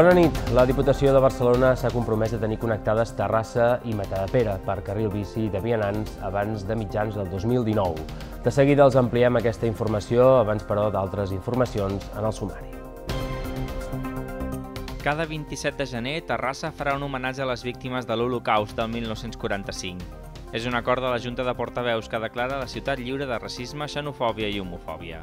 Bona nit. La Diputació de Barcelona s'ha compromès a tenir connectades Terrassa i Matadepera per carril bici de vianants abans de mitjans del 2019. De seguida els ampliem aquesta informació, abans però d'altres informacions en el sumari. Cada 27 de gener, Terrassa farà un homenatge a les víctimes de l'Holocaust del 1945. És un acord de la Junta de Portaveus que declara la ciutat lliure de racisme, xenofòbia i homofòbia.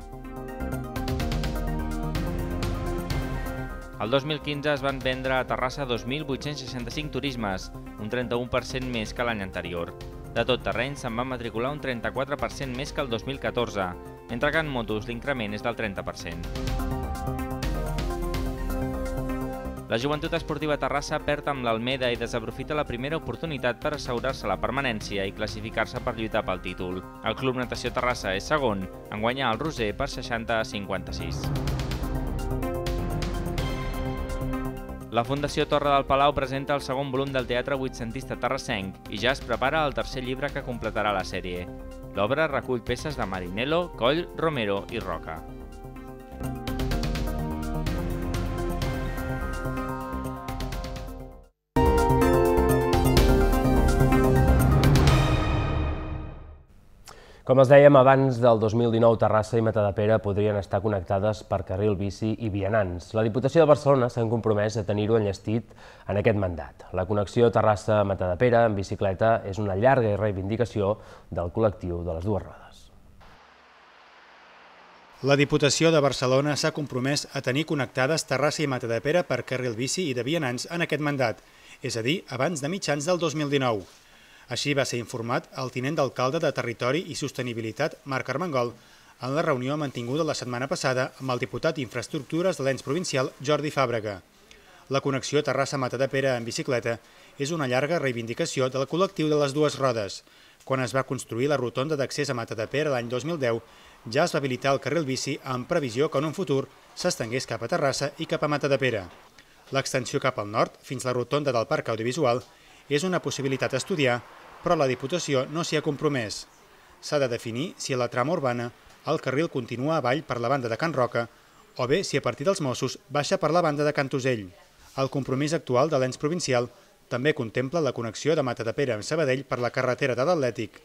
El 2015 es van vendre a Terrassa 2.865 turismes, un 31% més que l'any anterior. De tot terreny se'n van matricular un 34% més que el 2014, mentre que en motos l'increment és del 30%. La joventut esportiva Terrassa perd amb l'Almeda i desaprofita la primera oportunitat per assegurar-se la permanència i classificar-se per lluitar pel títol. El Club Natació Terrassa és segon, en guanyar el Roser per 60 a 56. La Fundació Torre del Palau presenta el segon volum del teatre vuitcentista terrassenc i ja es prepara el tercer llibre que completarà la sèrie. L'obra recull peces de Marinello, Coll, Romero i Roca. Com es dèiem, abans del 2019 Terrassa i de Pere podrien estar connectades per carril bici i vianants. La Diputació de Barcelona s'han compromès a tenir-ho enllestit en aquest mandat. La connexió terrassa de Pere en bicicleta és una llarga reivindicació del col·lectiu de les dues rodes. La Diputació de Barcelona s'ha compromès a tenir connectades Terrassa i de Pere per carril bici i de vianants en aquest mandat, és a dir, abans de mitjans del 2019. Així va ser informat el tinent d'alcalde de Territori i Sostenibilitat, Marc Armengol, en la reunió mantinguda la setmana passada amb el diputat d'Infraestructures de l'ens provincial, Jordi Fàbrega. La connexió Terrassa-Matadepera en bicicleta és una llarga reivindicació del col·lectiu de les dues rodes. Quan es va construir la rotonda d'accés a Matadepera l'any 2010, ja es va habilitar el carril bici amb previsió que en un futur s'estengués cap a Terrassa i cap a Matadepera. L'extensió cap al nord, fins la rotonda del Parc Audiovisual, és una possibilitat a estudiar, però la Diputació no s'hi ha compromès. S'ha de definir si a la trama urbana el carril continua avall per la banda de Can Roca o bé si a partir dels Mossos baixa per la banda de Can Tosell. El compromís actual de l'ens provincial també contempla la connexió de Mata de Pere amb Sabadell per la carretera de l'Atlètic.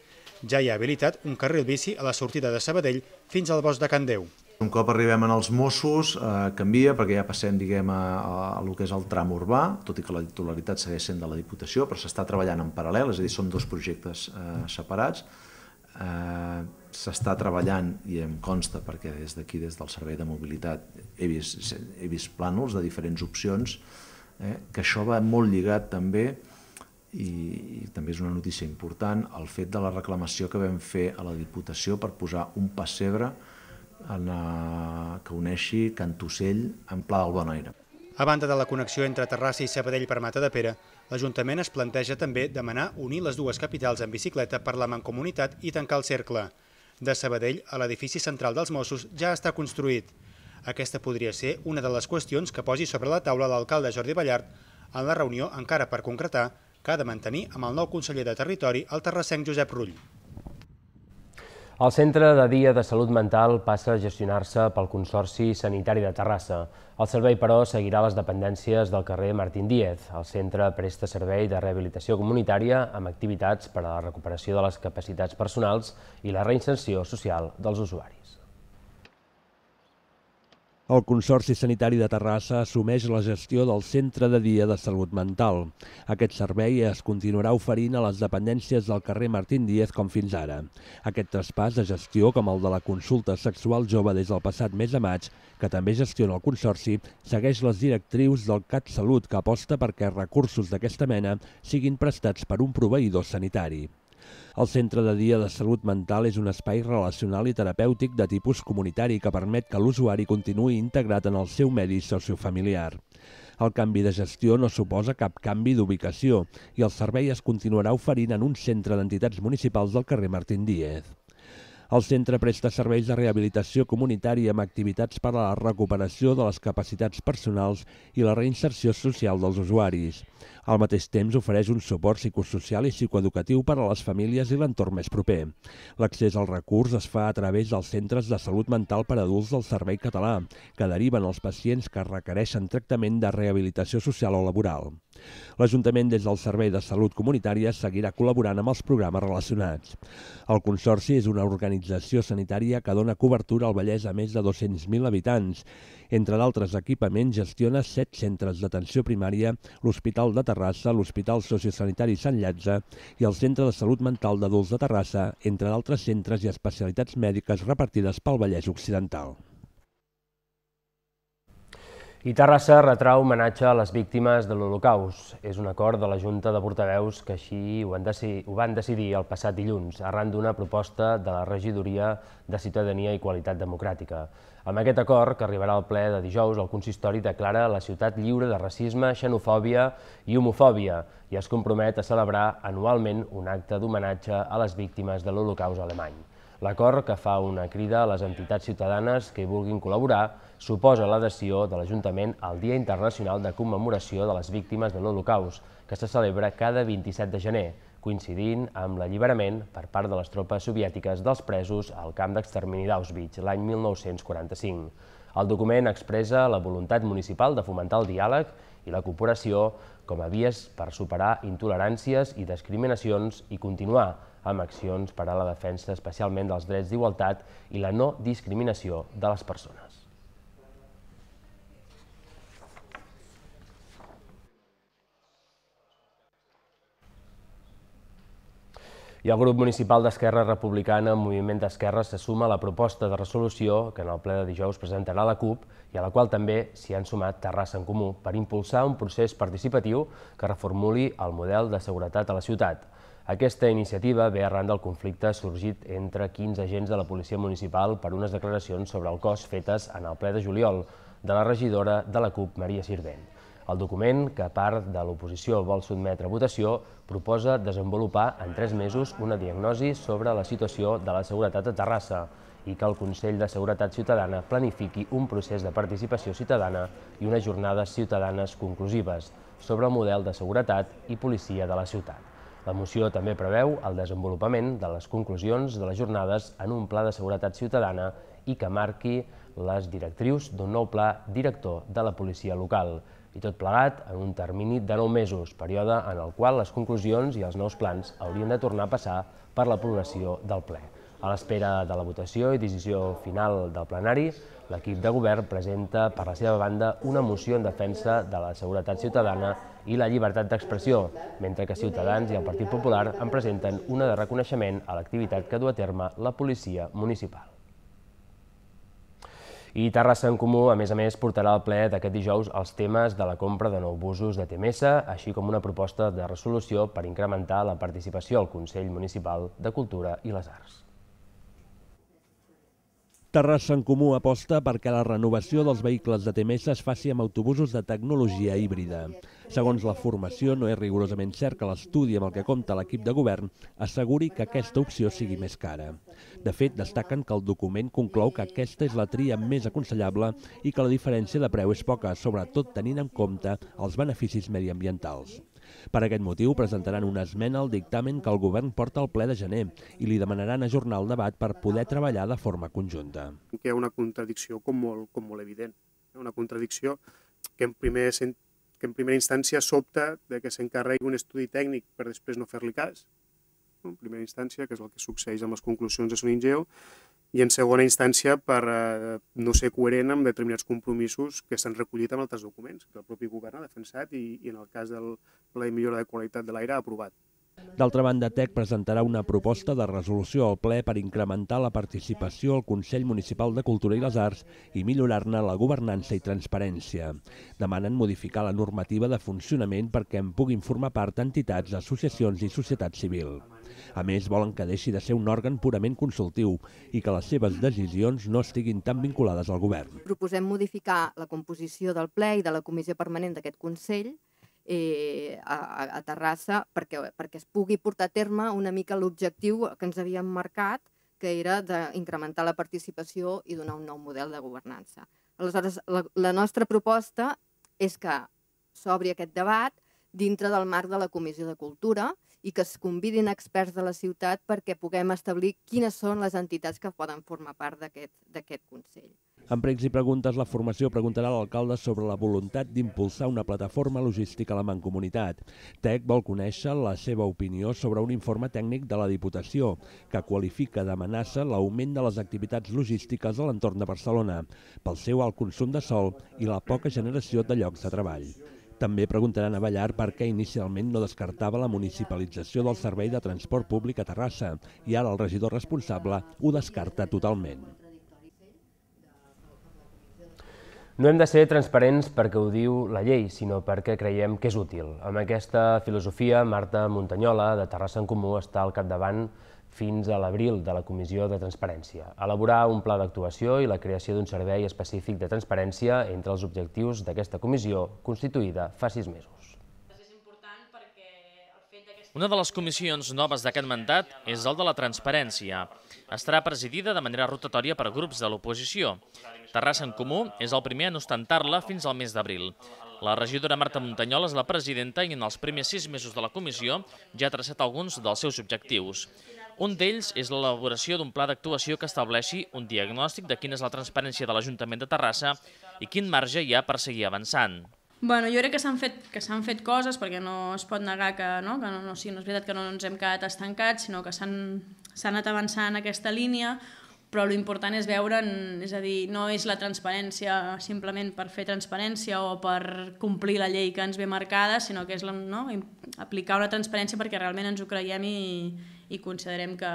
Ja hi ha habilitat un carril bici a la sortida de Sabadell fins al bosc de Can Déu. Un cop arribem en els Mossos, eh, canvia perquè ja passem diguem, a, a, a lo que és el tram urbà, tot i que la titularitat segueix sent de la Diputació, però s'està treballant en paral·lel, és a dir, són dos projectes eh, separats. Eh, s'està treballant, i em consta perquè des d'aquí, des del Servei de Mobilitat, he vist, he vist plànols de diferents opcions, eh, que això va molt lligat també i, i també és una notícia important, el fet de la reclamació que vam fer a la Diputació per posar un pessebre en, uh, que uneixi Cantocell amb Pla del Aire. A banda de la connexió entre Terrassa i Sabadell per Mata de Pere, l'Ajuntament es planteja també demanar unir les dues capitals en bicicleta per la mancomunitat i tancar el cercle. De Sabadell a l'edifici central dels Mossos ja està construït. Aquesta podria ser una de les qüestions que posi sobre la taula l'alcalde Jordi Ballart en la reunió encara per concretar que ha de mantenir amb el nou conseller de Territori, el terrassenc Josep Rull. El Centre de Dia de Salut Mental passa a gestionar-se pel Consorci Sanitari de Terrassa. El servei, però, seguirà les dependències del carrer Martín Díez. El centre presta servei de rehabilitació comunitària amb activitats per a la recuperació de les capacitats personals i la reinserció social dels usuaris. El Consorci Sanitari de Terrassa assumeix la gestió del Centre de Dia de Salut Mental. Aquest servei es continuarà oferint a les dependències del carrer Martín Díez com fins ara. Aquest traspàs de gestió, com el de la consulta sexual jove des del passat mes de maig, que també gestiona el Consorci, segueix les directrius del CatSalut, que aposta perquè recursos d'aquesta mena siguin prestats per un proveïdor sanitari. El Centre de Dia de Salut Mental és un espai relacional i terapèutic de tipus comunitari que permet que l'usuari continuï integrat en el seu medi sociofamiliar. El canvi de gestió no suposa cap canvi d'ubicació i el servei es continuarà oferint en un centre d'entitats municipals del carrer Martín Díez. El centre presta serveis de rehabilitació comunitària amb activitats per a la recuperació de les capacitats personals i la reinserció social dels usuaris. Al mateix temps ofereix un suport psicosocial i psicoeducatiu per a les famílies i l'entorn més proper. L'accés al recurs es fa a través dels centres de salut mental per adults del Servei Català, que deriven els pacients que requereixen tractament de rehabilitació social o laboral. L'Ajuntament, des del Servei de Salut Comunitària, seguirà col·laborant amb els programes relacionats. El Consorci és una organització sanitària que dona cobertura al Vallès a més de 200.000 habitants. Entre d'altres equipaments, gestiona set centres d'atenció primària, l'Hospital de Terrassa, l'Hospital Sociosanitari Sant Llatza i el Centre de Salut Mental d'Adults de Terrassa, entre d'altres centres i especialitats mèdiques repartides pel Vallès Occidental. I Terrassa retrau homenatge a les víctimes de l'Holocaust. És un acord de la Junta de Portaveus que així ho, decidir, ho van decidir el passat dilluns, arran d'una proposta de la Regidoria de Ciutadania i Qualitat Democràtica. Amb aquest acord, que arribarà al ple de dijous, el consistori declara la ciutat lliure de racisme, xenofòbia i homofòbia i es compromet a celebrar anualment un acte d'homenatge a les víctimes de l'Holocaust alemany. L'acord, que fa una crida a les entitats ciutadanes que vulguin col·laborar, suposa l'adhesió de l'Ajuntament al Dia Internacional de Commemoració de les Víctimes de l'Holocaust, que se celebra cada 27 de gener, coincidint amb l'alliberament per part de les tropes soviètiques dels presos al camp d'extermini d'Auschwitz l'any 1945. El document expressa la voluntat municipal de fomentar el diàleg i la cooperació com a vies per superar intoleràncies i discriminacions i continuar amb accions per a la defensa especialment dels drets d'igualtat i la no discriminació de les persones. I el grup municipal d'Esquerra Republicana Moviment d'Esquerra se suma a la proposta de resolució que en el ple de dijous presentarà la CUP i a la qual també s'hi han sumat Terrassa en Comú per impulsar un procés participatiu que reformuli el model de seguretat a la ciutat. Aquesta iniciativa ve arran del conflicte sorgit entre 15 agents de la Policia Municipal per unes declaracions sobre el cos fetes en el ple de juliol de la regidora de la CUP, Maria Sirvent. El document, que a part de l'oposició vol sotmetre a votació, proposa desenvolupar en tres mesos una diagnosi sobre la situació de la seguretat a Terrassa i que el Consell de Seguretat Ciutadana planifiqui un procés de participació ciutadana i unes jornades ciutadanes conclusives sobre el model de seguretat i policia de la ciutat. La moció també preveu el desenvolupament de les conclusions de les jornades en un pla de seguretat ciutadana i que marqui les directrius d'un nou pla director de la policia local i tot plegat en un termini de 9 mesos, període en el qual les conclusions i els nous plans haurien de tornar a passar per l'aprovació del ple. A l'espera de la votació i decisió final del plenari, l'equip de govern presenta per la seva banda una moció en defensa de la seguretat ciutadana i la llibertat d'expressió, mentre que Ciutadans i el Partit Popular en presenten una de reconeixement a l'activitat que du a terme la policia municipal. I Terrassa en Comú, a més a més, portarà al ple d'aquest dijous els temes de la compra de nou busos de TMS, així com una proposta de resolució per incrementar la participació al Consell Municipal de Cultura i les Arts. Terrassa en Comú aposta perquè la renovació dels vehicles de TMS es faci amb autobusos de tecnologia híbrida. Segons la formació, no és rigorosament cert que l'estudi amb el que compta l'equip de govern asseguri que aquesta opció sigui més cara. De fet, destaquen que el document conclou que aquesta és la tria més aconsellable i que la diferència de preu és poca, sobretot tenint en compte els beneficis mediambientals. Per aquest motiu, presentaran una esmena al dictamen que el govern porta al ple de gener i li demanaran ajornar el debat per poder treballar de forma conjunta. Que hi ha una contradicció com molt, com molt evident. Eh? Una contradicció que en, primer, que en primera instància sobta de que s'encarregui un estudi tècnic per després no fer-li cas, en primera instància, que és el que succeeix amb les conclusions de Soningeo, i en segona instància per eh, no ser coherent amb determinats compromisos que s'han recollit en altres documents que el propi govern ha defensat i, i en el cas de la millora de qualitat de l'aire ha aprovat. D'altra banda, TEC presentarà una proposta de resolució al ple per incrementar la participació al Consell Municipal de Cultura i les Arts i millorar-ne la governança i transparència. Demanen modificar la normativa de funcionament perquè en puguin formar part entitats, associacions i societat civil. A més, volen que deixi de ser un òrgan purament consultiu i que les seves decisions no estiguin tan vinculades al govern. Proposem modificar la composició del ple i de la comissió permanent d'aquest Consell eh, a, a Terrassa perquè, perquè es pugui portar a terme una mica l'objectiu que ens havíem marcat, que era d'incrementar la participació i donar un nou model de governança. Aleshores, la, la nostra proposta és que s'obri aquest debat dintre del marc de la Comissió de Cultura, i que es convidin experts de la ciutat perquè puguem establir quines són les entitats que poden formar part d'aquest Consell. En Prens i Preguntes, la formació preguntarà a l'alcalde sobre la voluntat d'impulsar una plataforma logística a la Mancomunitat. TEC vol conèixer la seva opinió sobre un informe tècnic de la Diputació, que qualifica d'amenaça l'augment de les activitats logístiques a l'entorn de Barcelona, pel seu alt consum de sol i la poca generació de llocs de treball. També preguntaran a Ballar per què inicialment no descartava la municipalització del servei de transport públic a Terrassa i ara el regidor responsable ho descarta totalment. No hem de ser transparents perquè ho diu la llei, sinó perquè creiem que és útil. Amb aquesta filosofia, Marta Montanyola, de Terrassa en Comú, està al capdavant de fins a l'abril de la Comissió de Transparència, elaborar un pla d'actuació i la creació d'un servei específic de transparència entre els objectius d'aquesta comissió, constituïda fa sis mesos. Una de les comissions noves d'aquest mandat és el de la transparència. Estarà presidida de manera rotatòria per grups de l'oposició. Terrassa en Comú és el primer en ostentar-la fins al mes d'abril. La regidora Marta Montanyol és la presidenta i en els primers sis mesos de la comissió ja ha traçat alguns dels seus objectius. Un d'ells és l'elaboració d'un pla d'actuació que estableixi un diagnòstic de quina és la transparència de l'Ajuntament de Terrassa i quin marge hi ha per seguir avançant. Bueno, jo crec que s'han fet, que s'han fet coses, perquè no es pot negar que, no, que no, no, o no és veritat que no ens hem quedat estancats, sinó que s'han anat avançant en aquesta línia, però l'important és veure, és a dir, no és la transparència simplement per fer transparència o per complir la llei que ens ve marcada, sinó que és la, no, aplicar una transparència perquè realment ens ho creiem i, i considerem que,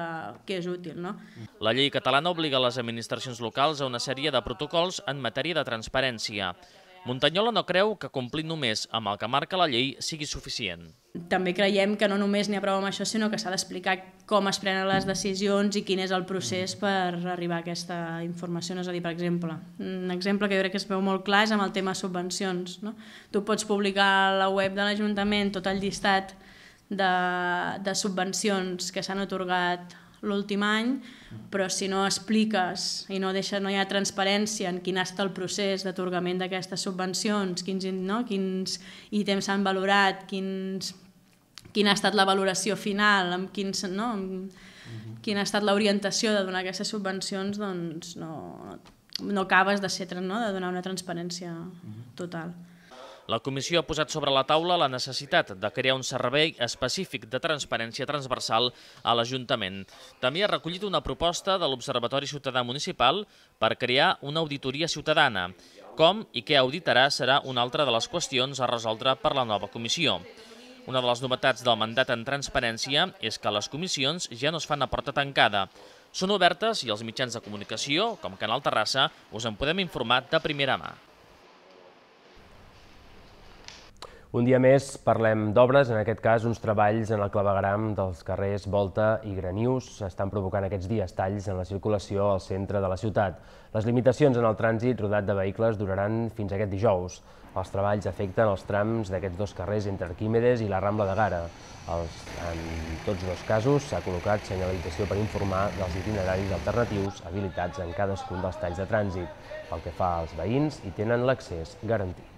que és útil. No? La llei catalana obliga les administracions locals a una sèrie de protocols en matèria de transparència. Montanyola no creu que complir només amb el que marca la llei sigui suficient. També creiem que no només n'hi ha prou amb això, sinó que s'ha d'explicar com es prenen les decisions i quin és el procés per arribar a aquesta informació. No és a dir, per exemple, un exemple que jo crec que es veu molt clar és amb el tema subvencions. No? Tu pots publicar a la web de l'Ajuntament tot el llistat de, de subvencions que s'han otorgat l'últim any, però si no expliques i no, deixa, no hi ha transparència en quin ha estat el procés d'atorgament d'aquestes subvencions, quins, no, quins ítems s'han valorat, quins, quina ha estat la valoració final, amb quins, no, amb, quina ha estat l'orientació de donar aquestes subvencions, doncs no, no acabes de ser, no, de donar una transparència total. Uh -huh. La comissió ha posat sobre la taula la necessitat de crear un servei específic de transparència transversal a l'Ajuntament. També ha recollit una proposta de l'Observatori Ciutadà Municipal per crear una auditoria ciutadana. Com i què auditarà serà una altra de les qüestions a resoldre per la nova comissió. Una de les novetats del mandat en transparència és que les comissions ja no es fan a porta tancada. Són obertes i els mitjans de comunicació, com Canal Terrassa, us en podem informar de primera mà. Un dia més parlem d'obres, en aquest cas uns treballs en el clavegram dels carrers Volta i Granius estan provocant aquests dies talls en la circulació al centre de la ciutat. Les limitacions en el trànsit rodat de vehicles duraran fins aquest dijous. Els treballs afecten els trams d'aquests dos carrers entre Arquímedes i la Rambla de Gara. Els, en tots dos casos s'ha col·locat senyalització per informar dels itineraris alternatius habilitats en cadascun dels talls de trànsit. Pel que fa als veïns, hi tenen l'accés garantit.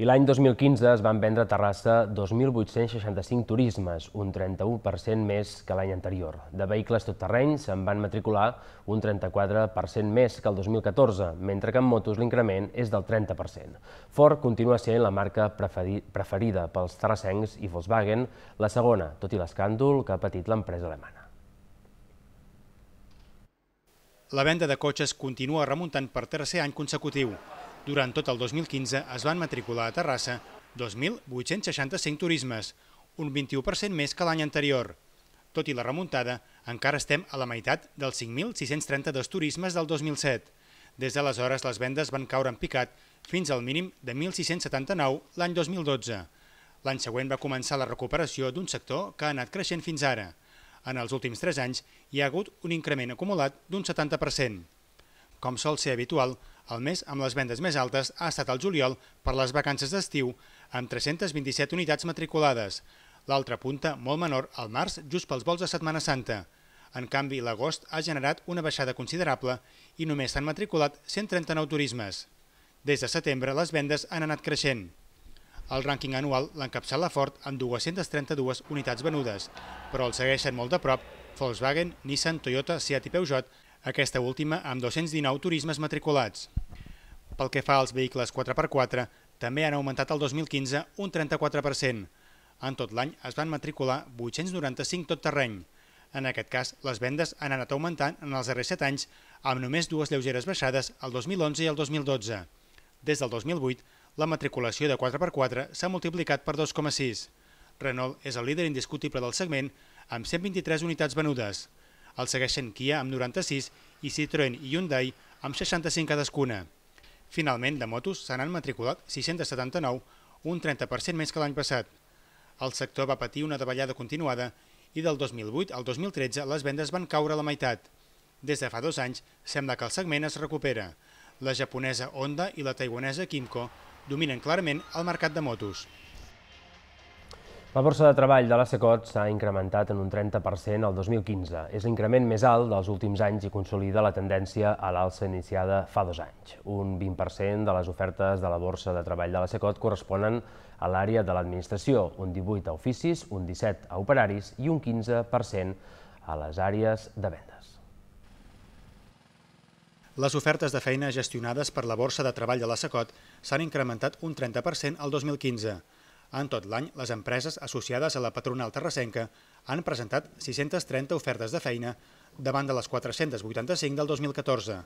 I l'any 2015 es van vendre a Terrassa 2.865 turismes, un 31% més que l'any anterior. De vehicles tot terreny se'n van matricular un 34% més que el 2014, mentre que en motos l'increment és del 30%. Ford continua sent la marca preferida pels terrassencs i Volkswagen, la segona, tot i l'escàndol que ha patit l'empresa alemana. La venda de cotxes continua remuntant per tercer any consecutiu. Durant tot el 2015 es van matricular a Terrassa 2.865 turismes, un 21% més que l'any anterior. Tot i la remuntada, encara estem a la meitat dels 5.632 turismes del 2007. Des d'aleshores, les vendes van caure en picat fins al mínim de 1.679 l'any 2012. L'any següent va començar la recuperació d'un sector que ha anat creixent fins ara. En els últims 3 anys hi ha hagut un increment acumulat d'un 70%. Com sol ser habitual, el mes amb les vendes més altes ha estat el juliol per les vacances d'estiu, amb 327 unitats matriculades. L'altra punta, molt menor, al març, just pels vols de Setmana Santa. En canvi, l'agost ha generat una baixada considerable i només s'han matriculat 139 turismes. Des de setembre, les vendes han anat creixent. El rànquing anual l'encapçala Ford amb 232 unitats venudes, però el segueixen molt de prop Volkswagen, Nissan, Toyota, Seat i Peugeot, aquesta última amb 219 turismes matriculats. Pel que fa als vehicles 4x4, també han augmentat el 2015 un 34%. En tot l'any es van matricular 895 tot terreny. En aquest cas, les vendes han anat augmentant en els darrers 7 anys amb només dues lleugeres baixades el 2011 i el 2012. Des del 2008, la matriculació de 4x4 s'ha multiplicat per 2,6. Renault és el líder indiscutible del segment amb 123 unitats venudes. El segueixen Kia amb 96 i Citroën i Hyundai amb 65 cadascuna. Finalment, de motos se n'han matriculat 679, un 30% més que l'any passat. El sector va patir una davallada continuada i del 2008 al 2013 les vendes van caure a la meitat. Des de fa dos anys, sembla que el segment es recupera. La japonesa Honda i la taiwanesa Kimco dominen clarament el mercat de motos. La borsa de treball de la Secot s'ha incrementat en un 30% el 2015. És l'increment més alt dels últims anys i consolida la tendència a l'alça iniciada fa dos anys. Un 20% de les ofertes de la borsa de treball de la Secot corresponen a l'àrea de l'administració, un 18 a oficis, un 17 a operaris i un 15% a les àrees de vendes. Les ofertes de feina gestionades per la Borsa de Treball de la Secot s'han incrementat un 30% el 2015. En tot l'any, les empreses associades a la patronal terrassenca han presentat 630 ofertes de feina davant de les 485 del 2014.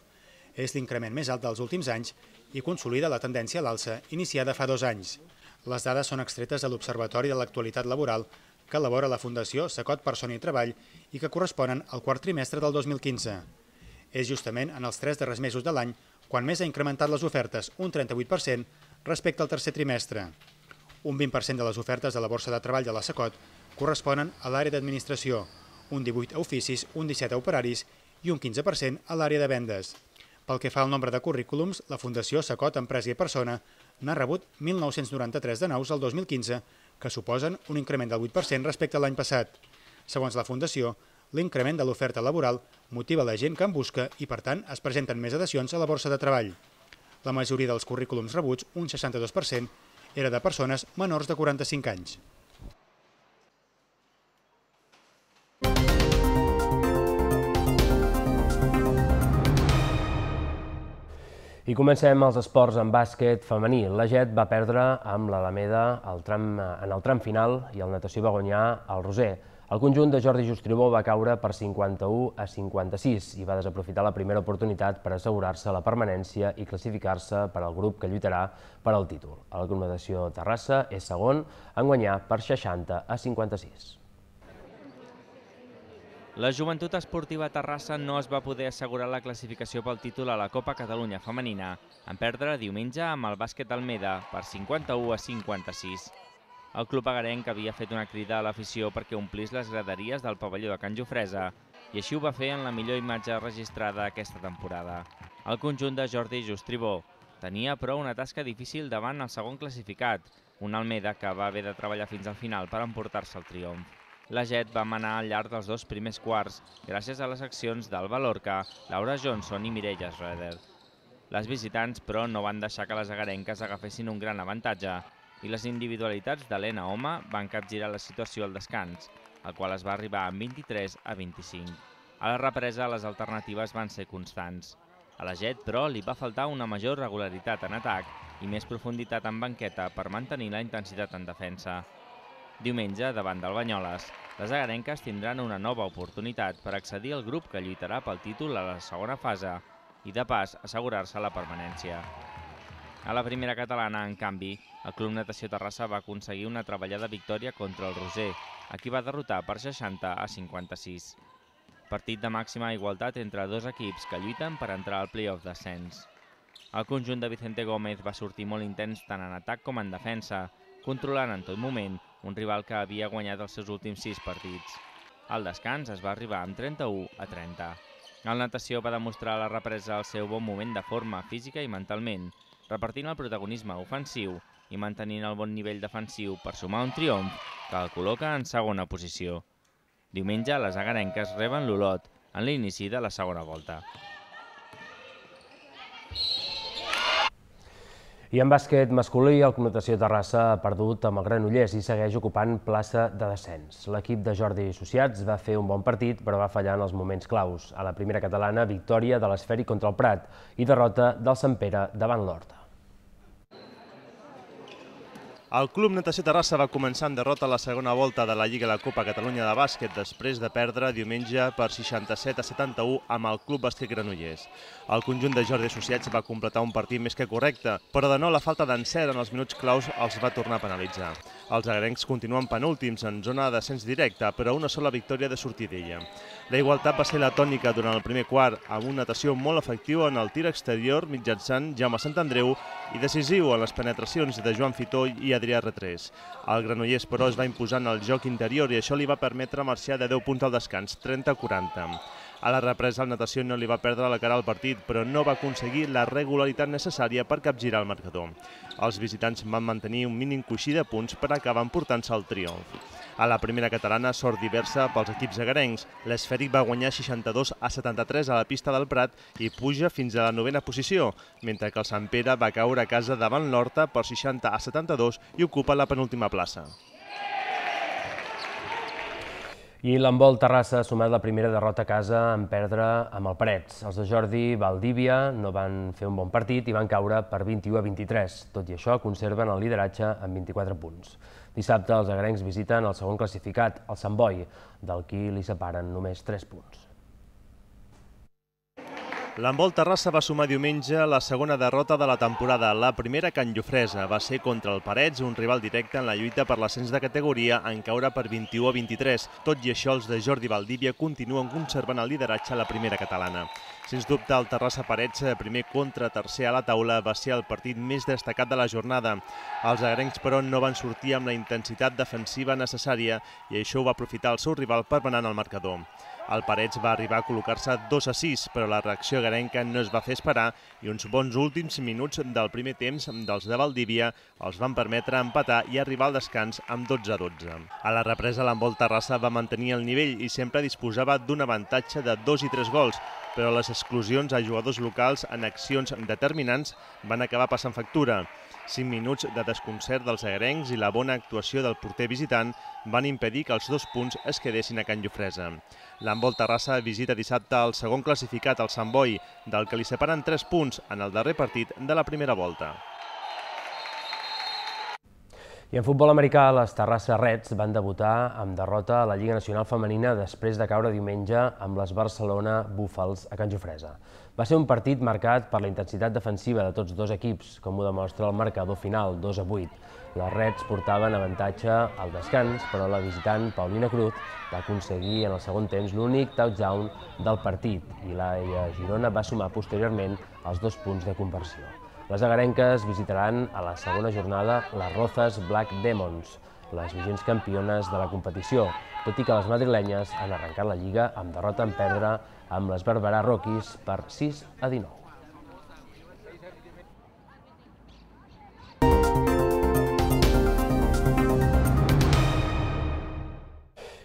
És l'increment més alt dels últims anys i consolida la tendència a l'alça iniciada fa dos anys. Les dades són extretes de l'Observatori de l'Actualitat Laboral que elabora la Fundació Sacot Persona i Treball i que corresponen al quart trimestre del 2015. És justament en els tres darrers mesos de l'any quan més ha incrementat les ofertes, un 38%, respecte al tercer trimestre. Un 20% de les ofertes de la borsa de treball de la SACOT corresponen a l'àrea d'administració, un 18 a oficis, un 17 a operaris i un 15% a l'àrea de vendes. Pel que fa al nombre de currículums, la Fundació SACOT Empresa i Persona n'ha rebut 1.993 de nous el 2015, que suposen un increment del 8% respecte a l'any passat. Segons la Fundació, l'increment de l'oferta laboral motiva la gent que en busca i, per tant, es presenten més adhesions a la borsa de treball. La majoria dels currículums rebuts, un 62%, era de persones menors de 45 anys. I comencem els esports en bàsquet femení. La Jet va perdre amb l'Alameda en el tram final i el natació va guanyar el Roser. El conjunt de Jordi Justribó va caure per 51 a 56 i va desaprofitar la primera oportunitat per assegurar-se la permanència i classificar-se per al grup que lluitarà per al títol. El grup natació Terrassa és segon en guanyar per 60 a 56. La joventut esportiva Terrassa no es va poder assegurar la classificació pel títol a la Copa Catalunya Femenina en perdre diumenge amb el bàsquet Almeda per 51 a 56. El club agarenc havia fet una crida a l'afició perquè omplís les graderies del pavelló de Can Jofresa i així ho va fer en la millor imatge registrada aquesta temporada. El conjunt de Jordi Justribó tenia, però, una tasca difícil davant el segon classificat, un Almeda que va haver de treballar fins al final per emportar-se el triomf. La Jet va manar al llarg dels dos primers quarts gràcies a les accions d'Alba Lorca, Laura Johnson i Mireia Schroeder. Les visitants, però, no van deixar que les agarenques agafessin un gran avantatge i les individualitats d'Helena Home van capgirar la situació al descans, el qual es va arribar amb 23 a 25. A la represa, les alternatives van ser constants. A la Jet, però, li va faltar una major regularitat en atac i més profunditat en banqueta per mantenir la intensitat en defensa. Diumenge, davant del Banyoles, les agarenques tindran una nova oportunitat per accedir al grup que lluitarà pel títol a la segona fase i, de pas, assegurar-se la permanència. A la primera catalana, en canvi, el Club Natació Terrassa va aconseguir una treballada victòria contra el Roser, a qui va derrotar per 60 a 56. Partit de màxima igualtat entre dos equips que lluiten per entrar al play-off d'ascens. El conjunt de Vicente Gómez va sortir molt intens tant en atac com en defensa, controlant en tot moment un rival que havia guanyat els seus últims sis partits. Al descans es va arribar amb 31 a 30. El natació va demostrar la represa al seu bon moment de forma física i mentalment, repartint el protagonisme ofensiu i mantenint el bon nivell defensiu per sumar un triomf que el col·loca en segona posició. Diumenge, les agarenques reben l'Olot en l'inici de la segona volta. I en bàsquet masculí, el Connotació Terrassa ha perdut amb el Granollers i segueix ocupant plaça de descens. L'equip de Jordi Associats va fer un bon partit, però va fallar en els moments claus. A la primera catalana, victòria de l'Esferi contra el Prat i derrota del Sant Pere davant l'Horta. El Club Natació Terrassa va començar en derrota a la segona volta de la Lliga de la Copa Catalunya de bàsquet després de perdre diumenge per 67 a 71 amb el Club Bàsquet Granollers. El conjunt de Jordi Associats va completar un partit més que correcte, però de nou la falta d'encert en els minuts claus els va tornar a penalitzar. Els agrencs continuen penúltims en zona de descens directe, però una sola victòria de sortir d'ella. La igualtat va ser la tònica durant el primer quart, amb una natació molt efectiva en el tir exterior mitjançant Jaume Sant Andreu i decisiu a les penetracions de Joan Fitó i Adrià Retrés. El Granollers, però, es va imposar en el joc interior i això li va permetre marxar de 10 punts al descans, 30-40. A la represa, el natació no li va perdre la cara al partit, però no va aconseguir la regularitat necessària per capgirar el marcador. Els visitants van mantenir un mínim coixí de punts per acabar emportant-se el triomf. A la primera catalana, sort diversa pels equips agarencs. L'esfèric va guanyar 62 a 73 a la pista del Prat i puja fins a la novena posició, mentre que el Sant Pere va caure a casa davant l'Horta per 60 a 72 i ocupa la penúltima plaça. I l'envol Terrassa ha sumat la primera derrota a casa en perdre amb el Parets. Els de Jordi Valdívia no van fer un bon partit i van caure per 21 a 23. Tot i això, conserven el lideratge amb 24 punts. Dissabte els agrencs visiten el segon classificat, el Sant Boi, del qui li separen només 3 punts. L'envol Terrassa va sumar diumenge la segona derrota de la temporada. La primera Can Llofresa va ser contra el Parets, un rival directe en la lluita per l'ascens de categoria en caure per 21 a 23. Tot i això, els de Jordi Valdívia continuen conservant el lideratge a la primera catalana. Sens dubte, el Terrassa Parets, eh, primer contra tercer a la taula, va ser el partit més destacat de la jornada. Els agrencs, però, no van sortir amb la intensitat defensiva necessària i això ho va aprofitar el seu rival per venant al el marcador. El Parets va arribar a col·locar-se 2 a 6, però la reacció garenca no es va fer esperar i uns bons últims minuts del primer temps dels de Valdívia els van permetre empatar i arribar al descans amb 12 a 12. A la represa l'envol Terrassa va mantenir el nivell i sempre disposava d'un avantatge de 2 i 3 gols, però les exclusions a jugadors locals en accions determinants van acabar passant factura. 5 minuts de desconcert dels agrencs i la bona actuació del porter visitant van impedir que els dos punts es quedessin a Can Llofresa. L'Envol Terrassa visita dissabte el segon classificat, al Sant Boi, del que li separen 3 punts en el darrer partit de la primera volta. I en futbol americà, les Terrassa Reds van debutar amb derrota a la Lliga Nacional Femenina després de caure diumenge amb les Barcelona Búfals a Can Jofresa. Va ser un partit marcat per la intensitat defensiva de tots dos equips, com ho demostra el marcador final, 2 a 8. Les Reds portaven avantatge al descans, però la visitant Paulina Cruz va aconseguir en el segon temps l'únic touchdown del partit i la Girona va sumar posteriorment els dos punts de conversió. Les agarenques visitaran a la segona jornada les Rozas Black Demons, les vigents campiones de la competició, tot i que les madrilenyes han arrencat la Lliga amb derrota en perdre amb les Barberà Rockies per 6 a 19.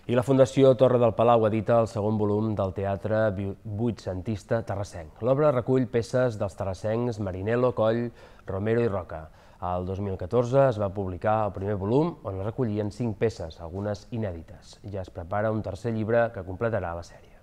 I la Fundació Torre del Palau edita el segon volum del Teatre Vuitcentista Terrassenc. L'obra recull peces dels terrassencs Marinello, Coll, Romero i Roca. El 2014 es va publicar el primer volum on es recollien cinc peces, algunes inèdites. Ja es prepara un tercer llibre que completarà la sèrie.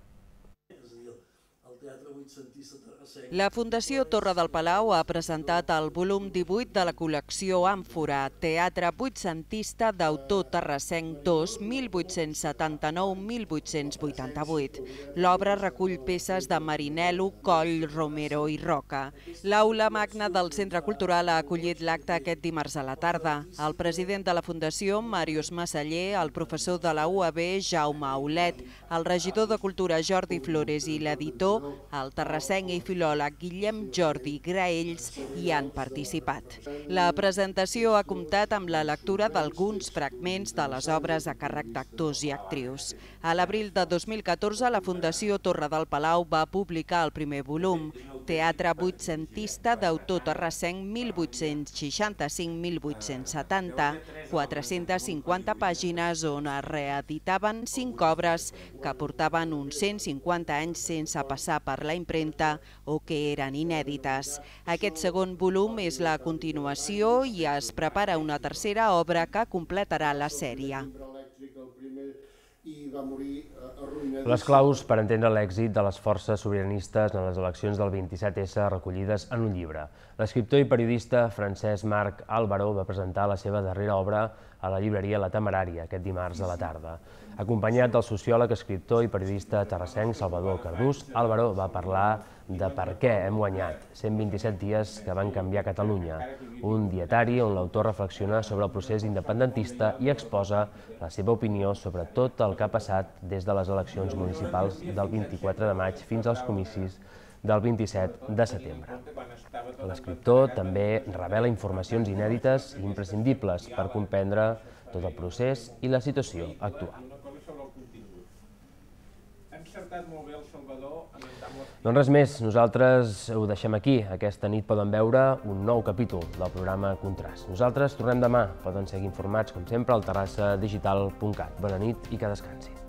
La Fundació Torre del Palau ha presentat el volum 18 de la col·lecció Àmfora, Teatre Vuitcentista d'autor Terrassenc 2, 1879-1888. L'obra recull peces de Marinello, Coll, Romero i Roca. L'aula magna del Centre Cultural ha acollit l'acte aquest dimarts a la tarda. El president de la Fundació, Màrius Massaller, el professor de la UAB, Jaume Aulet, el regidor de Cultura, Jordi Flores, i l'editor, el terrassenc i filòleg Guillem Jordi Graells hi han participat. La presentació ha comptat amb la lectura d'alguns fragments de les obres a càrrec d'actors i actrius. A l'abril de 2014, la Fundació Torre del Palau va publicar el primer volum, Teatre vuitcentista d'autor terrassenc 1865-1870, 450 pàgines on es reeditaven cinc obres que portaven uns 150 anys sense passar per la impressió impremta o que eren inèdites. Aquest segon volum és la continuació i es prepara una tercera obra que completarà la sèrie. I va morir les claus per entendre l'èxit de les forces sobiranistes en les eleccions del 27S recollides en un llibre. L'escriptor i periodista Francesc Marc Álvaro va presentar la seva darrera obra a la llibreria La Temerària aquest dimarts a la tarda. Acompanyat del sociòleg, escriptor i periodista terrassenc Salvador Cardús, Álvaro va parlar de per què hem guanyat 127 dies que van canviar Catalunya, un dietari on l'autor reflexiona sobre el procés independentista i exposa la seva opinió sobre tot el que ha passat des de les eleccions municipals del 24 de maig fins als comicis del 27 de setembre. L'escriptor també revela informacions inèdites i imprescindibles per comprendre tot el procés i la situació actual. Ha encertat molt bé doncs res més, nosaltres ho deixem aquí. Aquesta nit poden veure un nou capítol del programa Contrast. Nosaltres tornem demà. Poden seguir informats, com sempre, al terrassadigital.cat. Bona nit i que descansin.